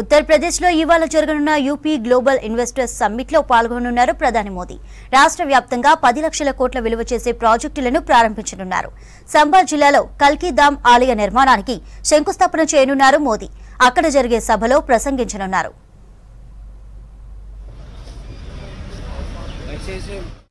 ఉత్తరప్రదేశ్లో ఇవాళ జరగనున్న యూపీ గ్లోబల్ ఇన్వెస్టర్స్ సమ్మిట్లో పాల్గొనున్నారు ప్రధాని మోదీ రాష్ట్ర వ్యాప్తంగా పది లక్షల కోట్ల విలువ చేసే ప్రాజెక్టులను ప్రారంభించనున్నారు సంబల్ జిల్లాలో కల్కీధామ్ ఆలయ నిర్మాణానికి శంకుస్థాపన చేయనున్నారు మోదీ అక్కడ జరిగే సభలో ప్రసంగించనున్నారు